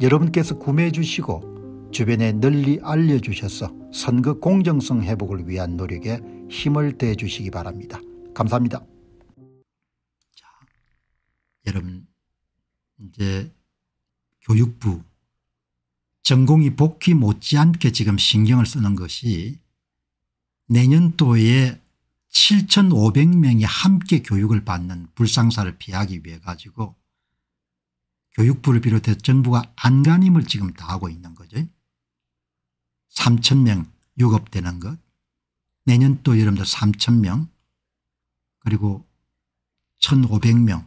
여러분께서 구매해 주시고 주변에 널리 알려주셔서 선거 공정성 회복을 위한 노력에 힘을 대해 주시기 바랍니다. 감사합니다. 자, 여러분 이제 교육부 전공이 복귀 못지않게 지금 신경을 쓰는 것이 내년도에 7,500명이 함께 교육을 받는 불상사를 피하기 위해 가지고 교육부를 비롯해 정부가 안간힘을 지금 다하고 있는 거죠. 3천 명 유급되는 것 내년 또 여러분들 3천 명 그리고 1,500명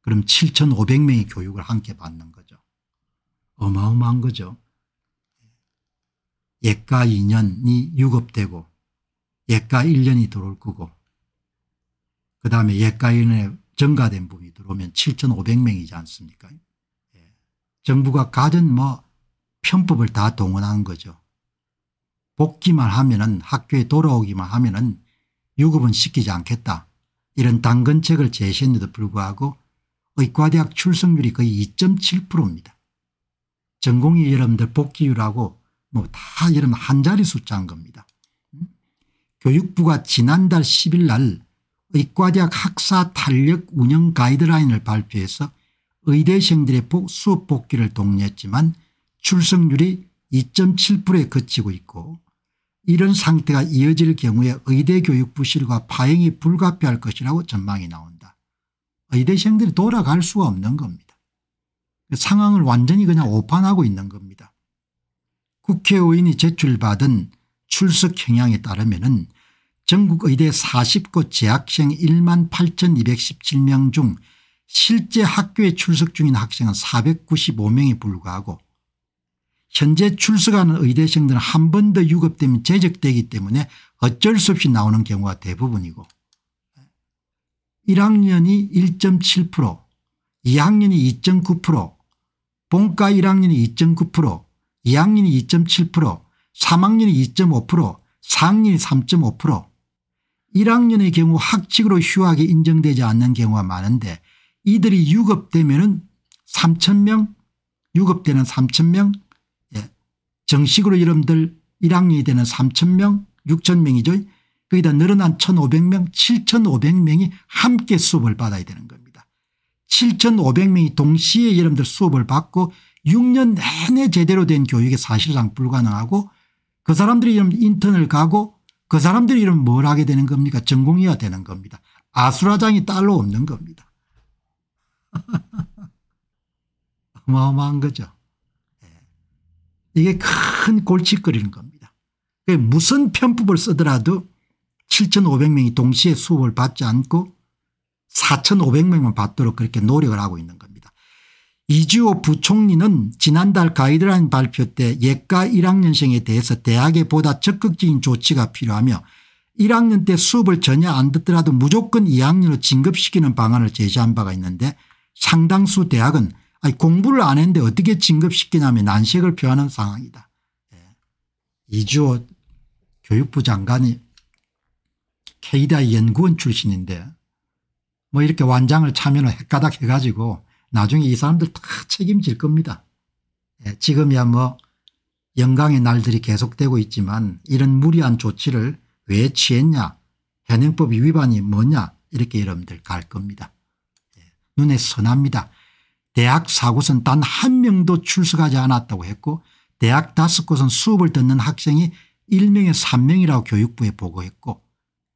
그럼 7,500명이 교육을 함께 받는 거죠. 어마어마한 거죠. 예가 2년이 유급되고 예가 1년이 들어올 거고 그 다음에 예가 1년에 증가된 부 분이 들어오면 7,500명이지 않습니까? 예. 정부가 가진 뭐 편법을 다동원하 거죠. 복귀만 하면은 학교에 돌아오기만 하면은 유급은 시키지 않겠다. 이런 당근책을 제시했는데도 불구하고 의과대학 출석률이 거의 2.7%입니다. 전공이 여러분들 복귀율하고 뭐다 여러분 한자리 숫자인 겁니다. 음? 교육부가 지난달 10일 날 의과대학 학사 탄력 운영 가이드라인을 발표해서 의대생들의 수업 복귀를 독려했지만 출석률이 2.7%에 그치고 있고 이런 상태가 이어질 경우에 의대교육 부실과 파행이 불가피할 것이라고 전망이 나온다. 의대생들이 돌아갈 수가 없는 겁니다. 그 상황을 완전히 그냥 오판하고 있는 겁니다. 국회의원이 제출받은 출석 형향에 따르면 은 전국의대 40곳 재학생 1만 8217명 중 실제 학교에 출석 중인 학생은 495명에 불과하고 현재 출석하는 의대생들은 한 번 더 유급되면 재적되기 때문에 어쩔 수 없이 나오는 경우가 대부분이고 1학년이 1.7% 2학년이 2.9% 본과 1학년이 2.9% 2학년이 2.7% 3학년이 2.5% 4학년이 3.5% 1학년의 경우 학칙으로 휴학이 인정되지 않는 경우가 많은데 이들이 유급되면 은 3천 명 유급되는 3천 명 예. 정식으로 여러분들 1학년이 되는 3천 명 6천 명이죠. 거기다 늘어난 1,500명 7,500명이 함께 수업을 받아야 되는 겁니다. 7,500명이 동시에 이름들 수업을 받고 6년 내내 제대로 된 교육이 사실상 불가능하고 그 사람들이 인턴을 가고 그 사람들이 이러면 뭘 하게 되는 겁니까 전공이야 되는 겁니다. 아수라장이 딸로 없는 겁니다. 어마어마한 거죠. 예. 이게 큰 골칫거리는 겁니다. 무슨 편법을 쓰더라도 7,500명이 동시에 수업을 받지 않고 4,500명만 받도록 그렇게 노력을 하고 있는 겁니다. 이주호 부총리는 지난달 가이드라인 발표 때 예과 1학년생에 대해서 대학에 보다 적극적인 조치가 필요하며 1학년 때 수업을 전혀 안 듣더라도 무조건 2학년으로 진급시키는 방안을 제시한 바가 있는데 상당수 대학은 아니 공부를 안 했는데 어떻게 진급시키냐면 난색을 표하는 상황이다. 예. 이주호 교육부 장관이 KDI 연구원 출신인데 뭐 이렇게 완장을 참여를 헷가닥 해가지고 나중에 이 사람들 다 책임질 겁니다. 예, 지금이야 뭐 영광의 날들이 계속되고 있지만 이런 무리한 조치를 왜 취했냐 현행법 위반이 뭐냐 이렇게 여러분들 갈 겁니다. 예, 눈에 선합니다. 대학 사곳은 단 한 명도 출석하지 않았다고 했고 대학 다섯 곳은 수업을 듣는 학생이 1명에 3명이라고 교육부에 보고했고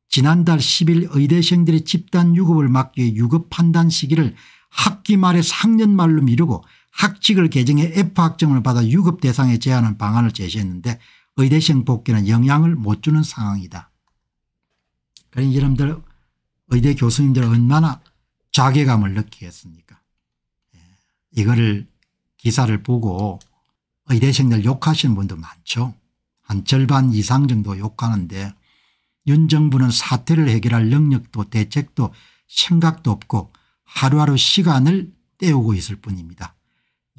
지난달 10일 의대생들의 집단 유급을 막기 위해 유급 판단 시기를 학기 말에 상년말로 미루고 학칙을 개정해 F학점을 받아 유급 대상에 제하는 방안을 제시했는데 의대생 복귀는 영향을 못 주는 상황이다. 그러니 여러분들 의대 교수님들 얼마나 자괴감을 느끼겠습니까 예, 이거를 기사를 보고 의대생들 욕하시는 분도 많죠. 한 절반 이상 정도 욕하는데 윤 정부는 사태를 해결할 능력도 대책도 생각도 없고 하루하루 시간을 때우고 있을 뿐입니다.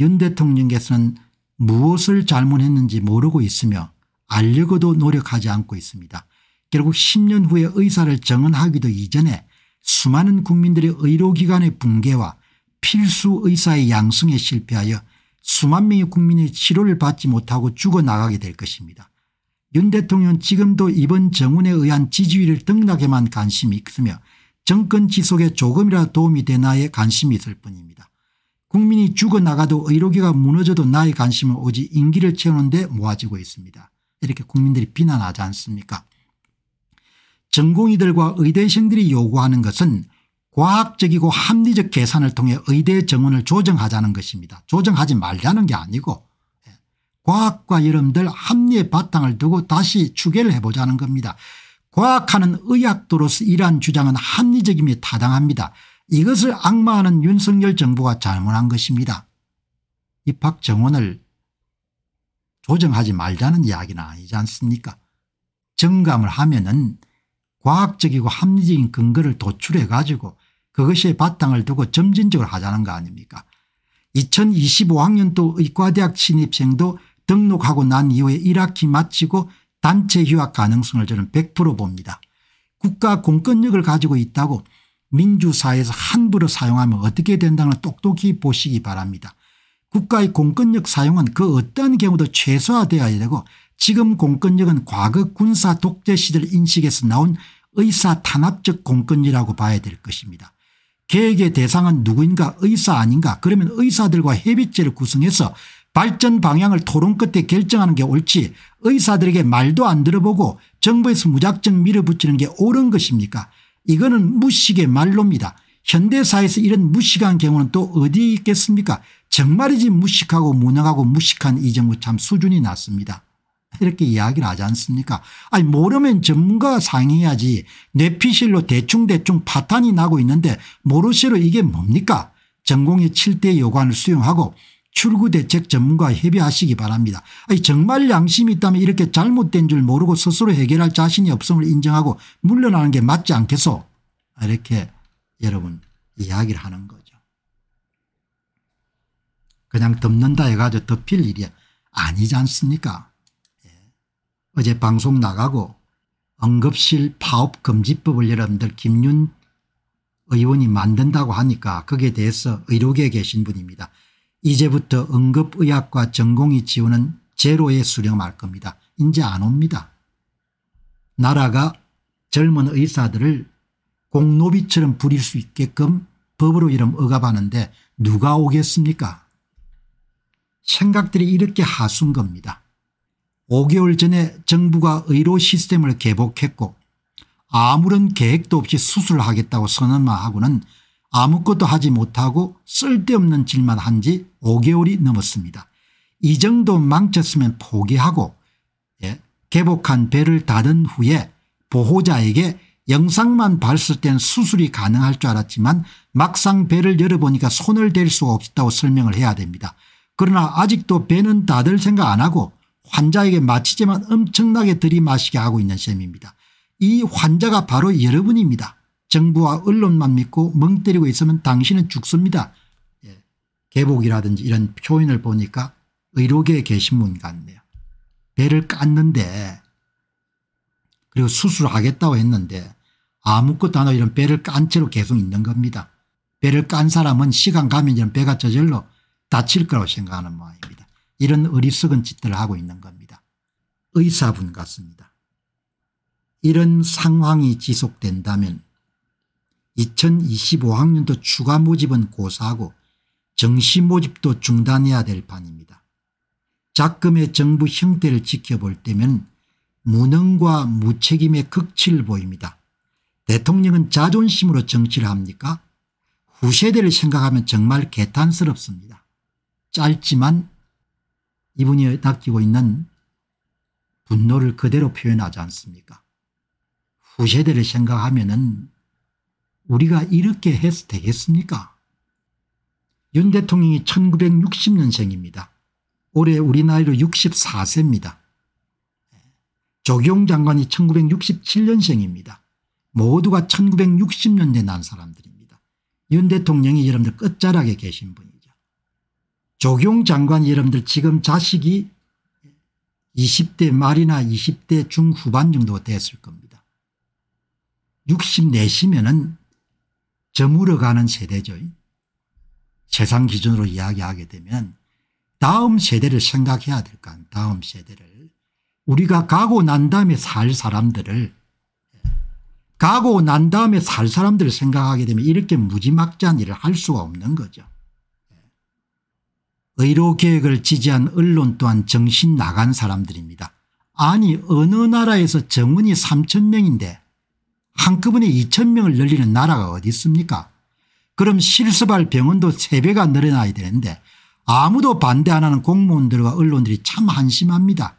윤 대통령께서는 무엇을 잘못했는지 모르고 있으며 알려고도 노력하지 않고 있습니다. 결국 10년 후에 의사를 정언하기도 이전에 수많은 국민들의 의료기관의 붕괴와 필수 의사의 양성에 실패하여 수만 명의 국민이 치료를 받지 못하고 죽어나가게 될 것입니다. 윤 대통령은 지금도 이번 정원에 의한 지지율을 등락에만 관심이 있으며 정권 지속에 조금이라도 도움이 되나에 관심이 있을 뿐입니다. 국민이 죽어나가도 의료계가 무너져도 나의 관심은 오직 인기를 채우는데 모아지고 있습니다. 이렇게 국민들이 비난하지 않습니까 전공의들과 의대생들이 요구하는 것은 과학적이고 합리적 계산을 통해 의대 정원을 조정하자는 것입니다. 조정하지 말자는게 아니고 예, 과학과 여러분들 합리의 바탕을 두고 다시 추계를 해보자는 겁니다. 과학하는 의학도로서 이러한 주장은 합리적임이 타당합니다. 이것을 악마하는 윤석열 정부가 잘못한 것입니다. 입학 정원을 조정하지 말자는 이야기는 아니지 않습니까 정감을 하면 은 과학적이고 합리적인 근거를 도출해 가지고 그것에 바탕을 두고 점진적으로 하자는 거 아닙니까 2025학년도 의과대학 신입생도 등록하고 난 이후에 1학기 마치고 단체 휴학 가능성을 저는 100% 봅니다. 국가 공권력을 가지고 있다고 민주사회에서 함부로 사용하면 어떻게 된다는 똑똑히 보시기 바랍니다. 국가의 공권력 사용은 그 어떠한 경우도 최소화되어야 되고 지금 공권력은 과거 군사 독재 시절 인식에서 나온 의사 탄압적 공권이라고 봐야 될 것입니다. 계획의 대상은 누구인가 의사 아닌가 그러면 의사들과 협의체를 구성해서 발전 방향을 토론 끝에 결정하는 게 옳지 의사들에게 말도 안 들어보고 정부에서 무작정 밀어붙이는 게 옳은 것입니까 이거는 무식의 말로입니다. 현대사에서 이런 무식한 경우는 또 어디 에 있겠습니까 정말이지 무식하고 무능하고 무식한 이 정부 참 수준이 낮습니다. 이렇게 이야기를 하지 않습니까 아니 모르면 전문가 상의해야지 뇌피실로 대충대충 파탄이 나고 있는데 모르시로 이게 뭡니까 전공의 7대 요관을 수용하고 출구 대책 전문가와 협의하시기 바랍니다. 아니, 정말 양심이 있다면 이렇게 잘못된 줄 모르고 스스로 해결할 자신이 없음을 인정하고 물러나는 게 맞지 않겠소 이렇게 여러분 이야기를 하는 거죠. 그냥 덮는다 해가지고 덮일 일이 아니지 않습니까 예. 어제 방송 나가고 응급실 파업금지법을 여러분들 김윤 의원이 만든다고 하니까 거기에 대해서 의료계에 계신 분입니다. 이제부터 응급의학과 전공의 지원은 제로에 수렴할 겁니다. 이제 안 옵니다. 나라가 젊은 의사들을 공노비처럼 부릴 수 있게끔 법으로 이름 억압하는데 누가 오겠습니까? 생각들이 이렇게 하순 겁니다. 5개월 전에 정부가 의료 시스템을 개복했고 아무런 계획도 없이 수술하겠다고 선언만 하고는 아무것도 하지 못하고 쓸데없는 짓만 한 지 5개월이 넘었습니다. 이 정도 망쳤으면 포기하고 예, 개복한 배를 닫은 후에 보호자에게 영상만 봤을 땐 수술이 가능할 줄 알았지만 막상 배를 열어보니까 손을 댈 수가 없다고 설명을 해야 됩니다. 그러나 아직도 배는 닫을 생각 안 하고 환자에게 마치지만 엄청나게 들이마시게 하고 있는 셈입니다. 이 환자가 바로 여러분입니다. 정부와 언론만 믿고 멍때리고 있으면 당신은 죽습니다. 예. 개복이라든지 이런 표현을 보니까 의료계 에계신분 같네요. 배를 깠는데 그리고 수술하겠다고 했는데 아무것도 안 하고 이런 배를 깐 채로 계속 있는 겁니다. 배를 깐 사람은 시간 가면 이런 배가 저절로 다칠 거라고 생각하는 모양입니다. 이런 어리석은 짓들을 하고 있는 겁니다. 의사분 같습니다. 이런 상황이 지속된다면 2025학년도 추가 모집은 고사하고 정시 모집도 중단해야 될 판입니다. 작금의 정부 형태를 지켜볼 때면 무능과 무책임의 극치를 보입니다. 대통령은 자존심으로 정치를 합니까? 후세대를 생각하면 정말 개탄스럽습니다. 짧지만 이분이 낚이고 있는 분노를 그대로 표현하지 않습니까? 후세대를 생각하면 은 우리가 이렇게 해서 되겠습니까? 윤 대통령이 1960년생입니다. 올해 우리 나이로 64세입니다. 조경 장관이 1967년생입니다. 모두가 1960년대 난 사람들입니다. 윤 대통령이 여러분들 끝자락에 계신 분이죠. 조경 장관이 여러분들 지금 자식이 20대 말이나 20대 중후반 정도 됐을 겁니다. 64시면은 저물어가는 세대죠. 세상 기준으로 이야기하게 되면 다음 세대를 생각해야 될거 다음 세대를. 우리가 가고 난 다음에 살 사람들을 가고 난 다음에 살 사람들을 생각하게 되면 이렇게 무지막지한 일을 할 수가 없는 거죠. 의료개혁을 지지한 언론 또한 정신 나간 사람들입니다. 아니 어느 나라에서 정원이 3천 명인데 한꺼번에 2천 명을 늘리는 나라가 어디 있습니까 그럼 실습할 병원도 3배가 늘어나야 되는데 아무도 반대 안 하는 공무원들과 언론들이 참 한심합니다.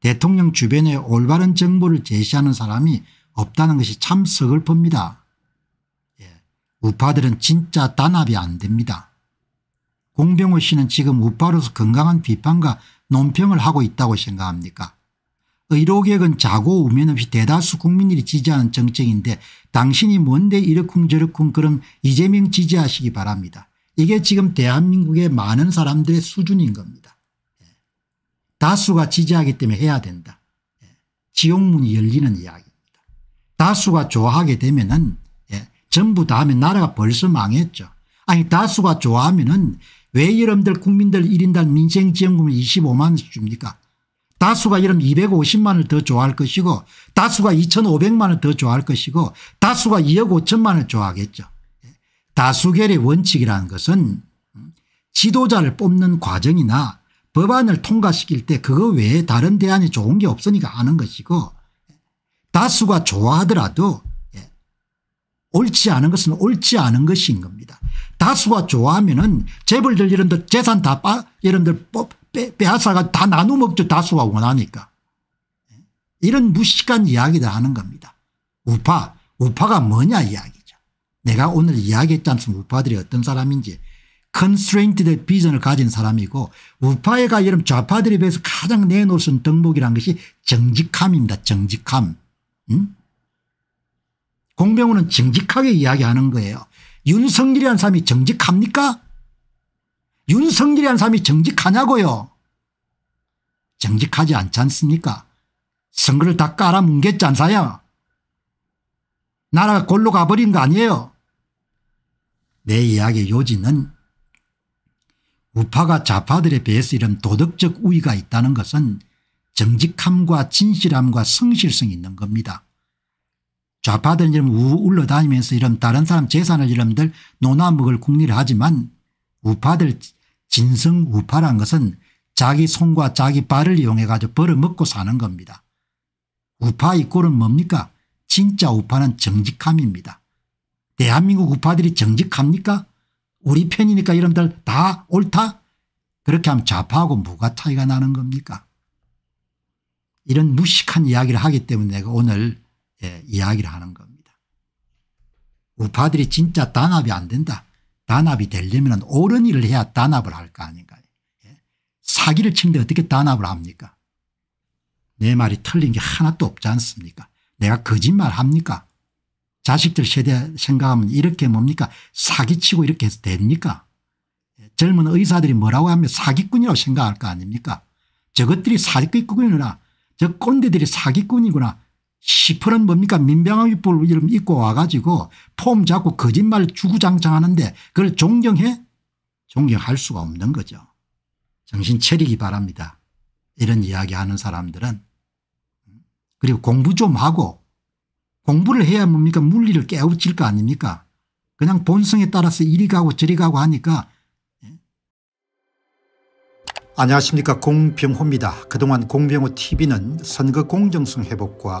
대통령 주변에 올바른 정보를 제시하는 사람이 없다는 것이 참 서글픕니다. 예. 우파들은 진짜 단합이 안 됩니다. 공병호 씨는 지금 우파로서 건강한 비판과 논평을 하고 있다고 생각합니까 의료개혁은 자고 우면 없이 대다수 국민들이 지지하는 정책인데 당신이 뭔데 이렇쿵저렇쿵 그럼 이재명 지지하시기 바랍니다. 이게 지금 대한민국의 많은 사람들의 수준인 겁니다. 예. 다수가 지지하기 때문에 해야 된다. 예. 지옥문이 열리는 이야기입니다. 다수가 좋아하게 되면 은 예, 전부 다 하면 나라가 벌써 망했죠. 아니 다수가 좋아하면 은왜 여러분들 국민들 1인당 민생지원금을 25만 원씩 줍니까 다수가 이러면 250만을 더 좋아할 것이고 다수가 2,500만을 더 좋아할 것이고 다수가 2억 5천만을 좋아하겠죠. 다수결의 원칙이라는 것은 지도자를 뽑는 과정이나 법안을 통과시킬 때 그거 외에 다른 대안이 좋은 게 없으니까 하는 것이고 다수가 좋아하더라도 예, 옳지 않은 것은 옳지 않은 것인 겁니다. 다수가 좋아하면은 재벌들 이런들 재산 다 빠, 러분들 뽑, 빼앗아가 다 나눠 먹죠. 다수가 원하니까. 이런 무식한 이야기를 하는 겁니다. 우파. 우파가 뭐냐 이야기죠. 내가 오늘 이야기했지 않습니까 우파들이 어떤 사람인지. 컨스트레인트드 비전을 가진 사람이고 우파가여러 좌파들에 비해서 가장 내놓을 수 있는 덕목이란 것이 정직함입니다. 정직함. 응? 공병호는 정직하게 이야기하는 거예요. 윤석열이라는 사람이 정직합니까? 윤석열이라는 사람이 정직하냐고요. 정직하지 않지 않습니까? 선거를 다 깔아뭉갰지 않사요 나라가 골로 가버린 거 아니에요. 내 이야기의 요지는 우파가 좌파들에 비해서 이런 도덕적 우위가 있다는 것은 정직함과 진실함과 성실성이 있는 겁니다. 좌파들은 이런 울러다니면서 이런 다른 사람 재산을 이런들 노나 먹을 국리를 하지만 우파들 진성 우파란 것은 자기 손과 자기 발을 이용해 가지고 벌어먹고 사는 겁니다. 우파 이꼴은 뭡니까 진짜 우파는 정직함입니다. 대한민국 우파들이 정직합니까 우리 편이니까 이런들다 옳다 그렇게 하면 좌파하고 뭐가 차이가 나는 겁니까 이런 무식한 이야기를 하기 때문에 내가 오늘 예, 이야기를 하는 겁니다. 우파들이 진짜 단합이 안 된다. 단합이 되려면 옳은 일을 해야 단합을 할 거아닌가 예? 사기를 치는데 어떻게 단합을 합니까 내 말이 틀린 게 하나도 없지 않습니까 내가 거짓말 합니까 자식들 세대 생각하면 이렇게 뭡니까 사기치고 이렇게 해서 됩니까 예? 젊은 의사들이 뭐라고 하면 사기꾼이라고 생각할 거 아닙니까 저것들이 사기꾼이구나 저 꼰대들이 사기꾼이구나 1 0는 뭡니까 민병함이불 이름 입고 와가지고 폼 잡고 거짓말 주구장창 하는데 그걸 존경해? 존경할 수가 없는 거죠. 정신 차리기 바랍니다. 이런 이야기하는 사람들은. 그리고 공부 좀 하고 공부를 해야 뭡니까 물리를 깨우칠 거 아닙니까 그냥 본성에 따라서 이리 가고 저리 가고 하니까 예. 안녕하십니까 공병호입니다. 그동안 공병호 tv는 선거 공정성 회복과